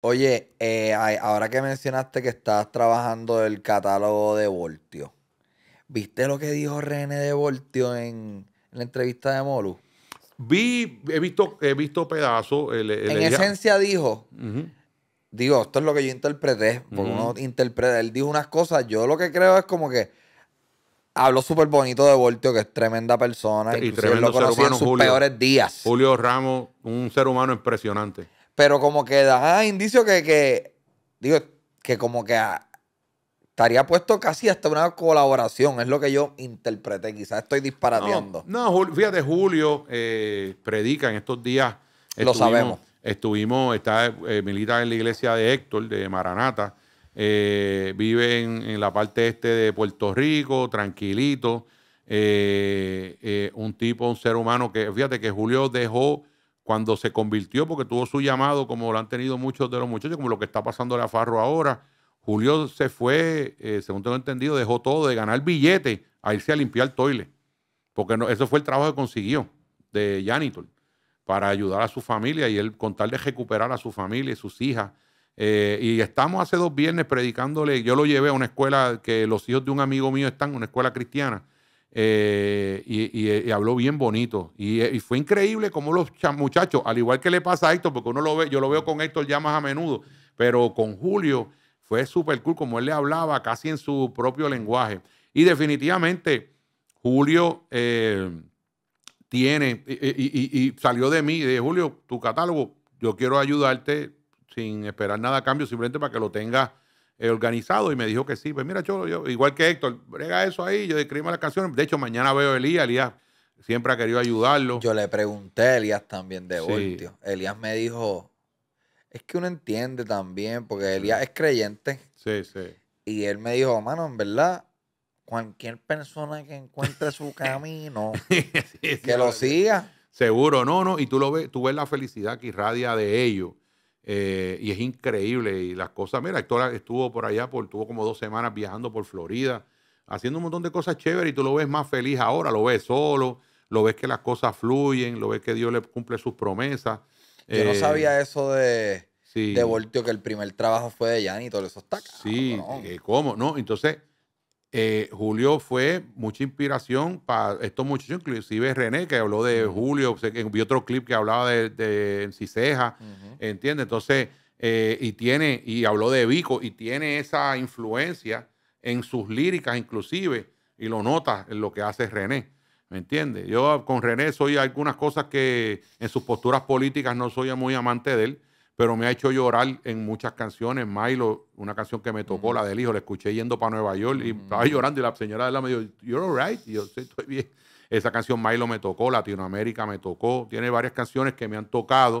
Oye, eh, ahora que mencionaste que estás trabajando el catálogo de Voltio, ¿viste lo que dijo René de Voltio en, la entrevista de Molu? Vi, he visto, he visto pedazos. Eh, eh, en esencia dijo, digo, esto es lo que yo interpreté, porque uno interpreta, él dijo unas cosas, yo lo que creo es como que habló súper bonito de Voltio, que es tremenda persona, y lo conocí en sus peores días. Julio Ramos, un ser humano impresionante. Pero como que da indicio que, digo, que como que ah, estaría puesto casi hasta una colaboración, es lo que yo interpreté. Quizás estoy disparateando. No, fíjate, Julio eh, predica en estos días. Lo sabemos. Estuvimos, está militar eh, milita en la iglesia de Héctor, de Maranata. Eh, vive en, la parte este de Puerto Rico, tranquilito. un tipo, un ser humano que, fíjate que Julio dejó cuando se convirtió, porque tuvo su llamado, como lo han tenido muchos de los muchachos, como lo que está pasando a Farro ahora. Julio se fue, eh, según tengo entendido, dejó todo de ganar billete a irse a limpiar el toile. Porque no, eso fue el trabajo que consiguió de Janitor para ayudar a su familia y él con tal de recuperar a su familia y sus hijas. Eh, y estamos hace dos viernes predicándole, yo lo llevé a una escuela que los hijos de un amigo mío están, en una escuela cristiana, eh, eh, y, habló bien bonito. Y, eh, fue increíble como los muchachos, al igual que le pasa a Héctor, porque uno lo ve, yo lo veo con Héctor ya más a menudo, pero con Julio fue súper cool como él le hablaba casi en su propio lenguaje. Y definitivamente Julio tiene, y, salió de mí, de Julio, tu catálogo, yo quiero ayudarte sin esperar nada a cambio, simplemente para que lo tengas eh, organizado y me dijo que sí. Pues mira, yo, yo igual que Héctor, brega eso ahí, yo escribo las canciones. De hecho, mañana veo a Elías, Elías siempre ha querido ayudarlo. Yo le pregunté a Elías también de hoy Elías me dijo, es que uno entiende también, porque Elías es creyente. Sí, sí. Y él me dijo, mano, en verdad, cualquier persona que encuentre su camino, que lo siga. Seguro, no, no. Y tú lo ves, tú ves la felicidad que irradia de ellos. Eh, y es increíble. Y las cosas, mira, Héctor estuvo por allá, por, tuvo como dos semanas viajando por Florida, haciendo un montón de cosas chéveres y tú lo ves más feliz ahora, lo ves solo, lo ves que las cosas fluyen, lo ves que Dios le cumple sus promesas. Yo no eh, sabía eso de, de Voltio, que el primer trabajo fue de Yanni y todos eso está. Sí, eh, ¿cómo? No, entonces eh, Julio fue mucha inspiración para estos muchachos, inclusive René, que habló de Julio, vi otro clip que hablaba de, de Ciseja, ¿entiendes? Entonces, eh, y tiene, y habló de Vico, y tiene esa influencia en sus líricas inclusive, y lo nota en lo que hace René, ¿me entiendes? Yo con René soy algunas cosas que en sus posturas políticas no soy muy amante de él, pero me ha hecho llorar en muchas canciones. Milo, una canción que me tocó, la del hijo, la escuché yendo para Nueva York y estaba llorando y la señora de la me dijo, You're alright, yo estoy bien. Esa canción Milo me tocó, Latinoamérica me tocó. Tiene varias canciones que me han tocado.